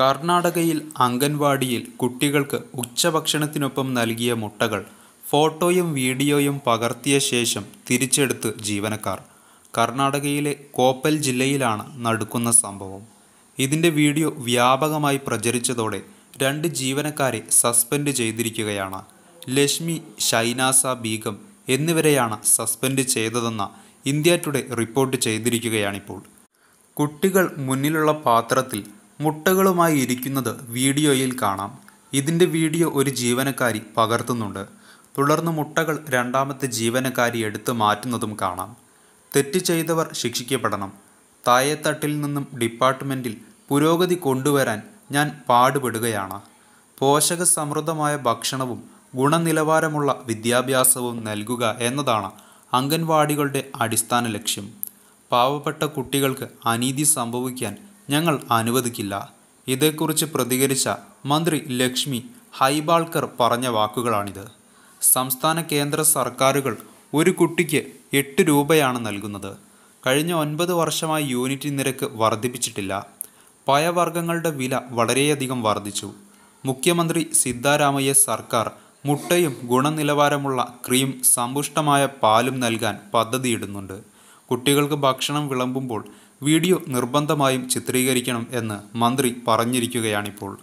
കർണാടകയിൽ അംഗൻവാടിയിൽ കുട്ടികൾക്ക് ഉച്ചഭക്ഷണത്തിനൊപ്പം നൽകിയ മുട്ടകൾ ഫോട്ടോയും വീഡിയോയും പകർത്തിയ ശേഷം തിരിച്ചെടുത്ത് ജീവനക്കാർ കർണാടകയിലെ കോപ്പൽ ജില്ലയിലാണ് നടക്കുന്ന സംഭവം ഇതിൻ്റെ വീഡിയോ വ്യാപകമായി പ്രചരിച്ചതോടെ രണ്ട് ജീവനക്കാരെ സസ്പെൻഡ് ചെയ്തിരിക്കുകയാണ് ലക്ഷ്മി ഷൈനാസ ബീഗം എന്നിവരെയാണ് സസ്പെൻഡ് ചെയ്തതെന്ന ഇന്ത്യ ടുഡേ റിപ്പോർട്ട് ചെയ്തിരിക്കുകയാണിപ്പോൾ കുട്ടികൾ മുന്നിലുള്ള പാത്രത്തിൽ മുട്ടകളുമായി ഇരിക്കുന്നത് വീഡിയോയിൽ കാണാം ഇതിൻ്റെ വീഡിയോ ഒരു ജീവനക്കാരി പകർത്തുന്നുണ്ട് തുടർന്ന് മുട്ടകൾ രണ്ടാമത്തെ ജീവനക്കാരി എടുത്തു മാറ്റുന്നതും കാണാം തെറ്റ് ചെയ്തവർ ശിക്ഷിക്കപ്പെടണം തായത്തട്ടിൽ നിന്നും ഡിപ്പാർട്ട്മെൻറ്റിൽ പുരോഗതി കൊണ്ടുവരാൻ ഞാൻ പാടുപെടുകയാണ് പോഷക സമൃദ്ധമായ ഭക്ഷണവും ഗുണനിലവാരമുള്ള വിദ്യാഭ്യാസവും നൽകുക എന്നതാണ് അംഗൻവാടികളുടെ അടിസ്ഥാന ലക്ഷ്യം പാവപ്പെട്ട കുട്ടികൾക്ക് അനീതി സംഭവിക്കാൻ ഞങ്ങൾ അനുവദിക്കില്ല ഇതേക്കുറിച്ച് പ്രതികരിച്ച മന്ത്രി ലക്ഷ്മി ഹൈബാൾക്കർ പറഞ്ഞ വാക്കുകളാണിത് സംസ്ഥാന കേന്ദ്ര സർക്കാരുകൾ ഒരു കുട്ടിക്ക് എട്ട് രൂപയാണ് നൽകുന്നത് കഴിഞ്ഞ ഒൻപത് വർഷമായി യൂണിറ്റ് നിരക്ക് വർദ്ധിപ്പിച്ചിട്ടില്ല പയവർഗ്ഗങ്ങളുടെ വില വളരെയധികം വർദ്ധിച്ചു മുഖ്യമന്ത്രി സിദ്ധാരാമയ്യ സർക്കാർ മുട്ടയും ഗുണനിലവാരമുള്ള ക്രീം സമ്പുഷ്ടമായ പാലും നൽകാൻ പദ്ധതിയിടുന്നുണ്ട് കുട്ടികൾക്ക് ഭക്ഷണം വിളമ്പുമ്പോൾ വീഡിയോ നിർബന്ധമായും ചിത്രീകരിക്കണം എന്ന് മന്ത്രി പറഞ്ഞിരിക്കുകയാണിപ്പോൾ